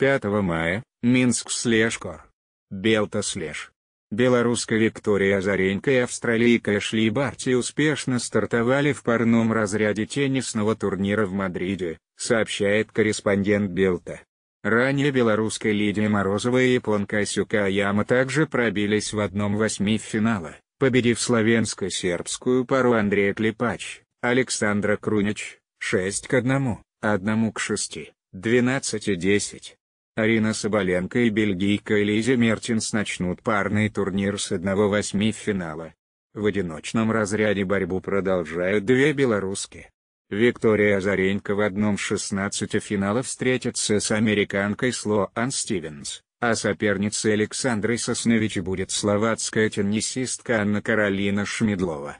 5 мая, Минск слежкор. Белта слеж. Белоруска Виктория Озаренко и австралийка Эшли Барти успешно стартовали в парном разряде теннисного турнира в Мадриде, сообщает корреспондент Белта. Ранее белорусская Лидия Морозова и японка Сюка Яма также пробились в одном восьми финала, победив славянско-сербскую пару Андрея Клепач, Александра Крунич, 6 к 1, 1 к 6, 12 и 10. Арина Соболенко и бельгийка Элиза Мертинс начнут парный турнир с 1-8 финала. В одиночном разряде борьбу продолжают две белоруски. Виктория Заренько в одном 16 финала встретится с американкой Слоан Стивенс, а соперницей Александры Сосновичи будет словацкая теннисистка Анна Каролина Шмидлова.